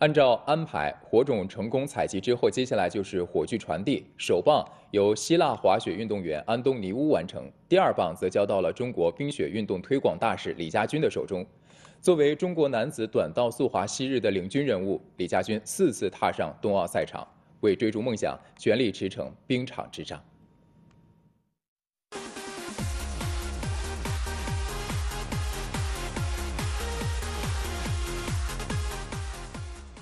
按照安排，火种成功采集之后，接下来就是火炬传递。首棒由希腊滑雪运动员安东尼乌完成，第二棒则交到了中国冰雪运动推广大使李佳军的手中。作为中国男子短道速滑昔日的领军人物，李佳军四次踏上冬奥赛场，为追逐梦想，全力驰骋冰场之上。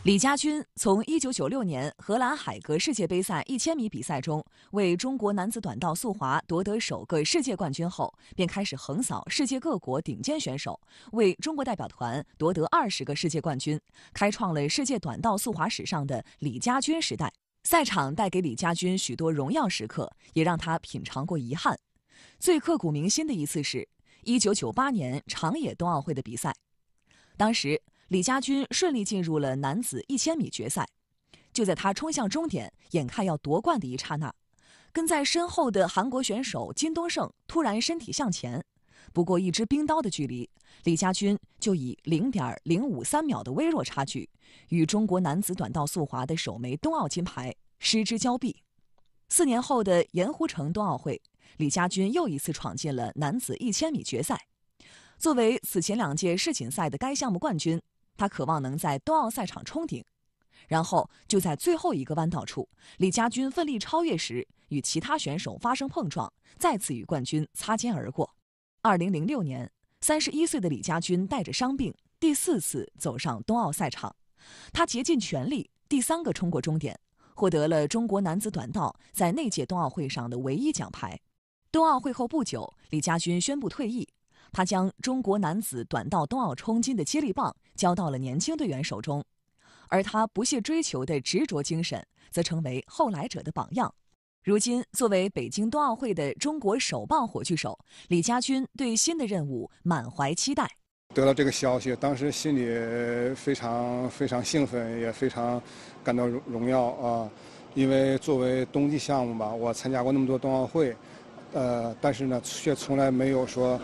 李佳军从一九九六年荷兰海格世界杯赛一千米比赛中为中国男子短道速滑夺得首个世界冠军后，便开始横扫世界各国顶尖选手，为中国代表团夺得二十个世界冠军，开创了世界短道速滑史上的李佳军时代。赛场带给李佳军许多荣耀时刻，也让他品尝过遗憾。最刻骨铭心的一次是，一九九八年长野冬奥会的比赛，当时。李佳军顺利进入了男子一千米决赛，就在他冲向终点，眼看要夺冠的一刹那，跟在身后的韩国选手金东胜突然身体向前，不过一支冰刀的距离，李佳军就以零点零五三秒的微弱差距，与中国男子短道速滑的首枚冬奥金牌失之交臂。四年后的盐湖城冬奥会，李佳军又一次闯进了男子一千米决赛，作为此前两届世锦赛的该项目冠军。他渴望能在冬奥赛场冲顶，然后就在最后一个弯道处，李佳军奋力超越时，与其他选手发生碰撞，再次与冠军擦肩而过。二零零六年，三十一岁的李佳军带着伤病，第四次走上冬奥赛场，他竭尽全力，第三个冲过终点，获得了中国男子短道在那届冬奥会上的唯一奖牌。冬奥会后不久，李佳军宣布退役。他将中国男子短道冬奥冲金的接力棒交到了年轻队员手中，而他不懈追求的执着精神，则成为后来者的榜样。如今，作为北京冬奥会的中国首棒火炬手，李佳军对新的任务满怀期待。得到这个消息，当时心里非常非常兴奋，也非常感到荣荣耀啊！因为作为冬季项目吧，我参加过那么多冬奥会，呃，但是呢，却从来没有说。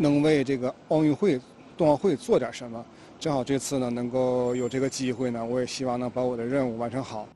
能为这个奥运会、冬奥会做点什么，正好这次呢能够有这个机会呢，我也希望能把我的任务完成好。